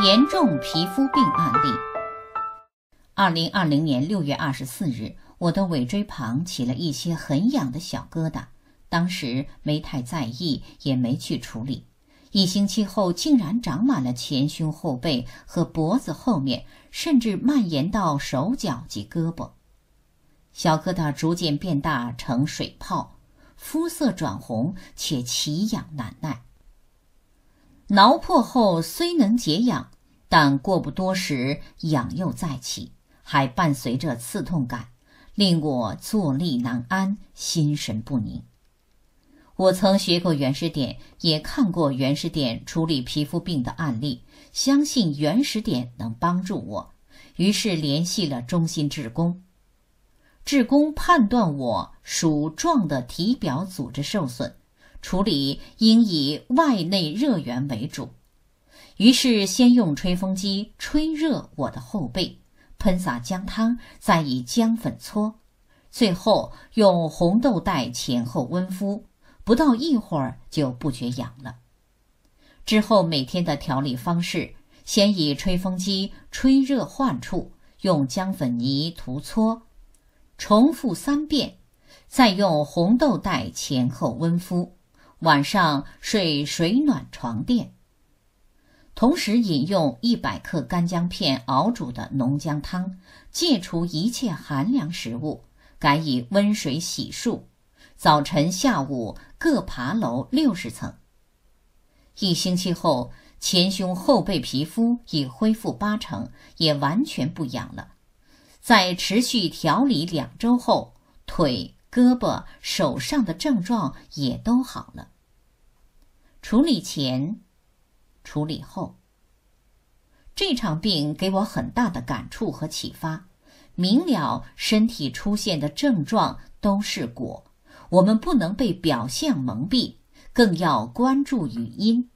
严重皮肤病案例。二零二零年六月二十四日，我的尾椎旁起了一些很痒的小疙瘩，当时没太在意，也没去处理。一星期后，竟然长满了前胸、后背和脖子后面，甚至蔓延到手脚及胳膊。小疙瘩逐渐变大成水泡，肤色转红，且奇痒难耐。挠破后虽能解痒，但过不多时痒又再起，还伴随着刺痛感，令我坐立难安、心神不宁。我曾学过原始点，也看过原始点处理皮肤病的案例，相信原始点能帮助我，于是联系了中心志工。志工判断我属状的体表组织受损。处理应以外内热源为主，于是先用吹风机吹热我的后背，喷洒姜汤，再以姜粉搓，最后用红豆袋前后温敷，不到一会儿就不觉痒了。之后每天的调理方式，先以吹风机吹热患处，用姜粉泥涂搓，重复三遍，再用红豆袋前后温敷。晚上睡水暖床垫，同时饮用一百克干姜片熬煮的浓姜汤，戒除一切寒凉食物，改以温水洗漱。早晨、下午各爬楼六十层。一星期后，前胸、后背皮肤已恢复八成，也完全不痒了。在持续调理两周后，腿、胳膊、手上的症状也都好了。处理前、处理后，这场病给我很大的感触和启发，明了身体出现的症状都是果，我们不能被表象蒙蔽，更要关注语音。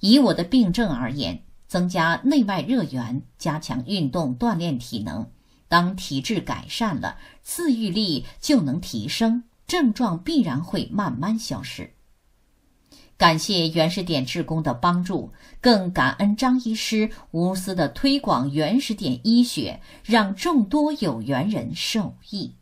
以我的病症而言，增加内外热源，加强运动锻炼体能，当体质改善了，自愈力就能提升，症状必然会慢慢消失。感谢原始点志工的帮助，更感恩张医师无私的推广原始点医学，让众多有缘人受益。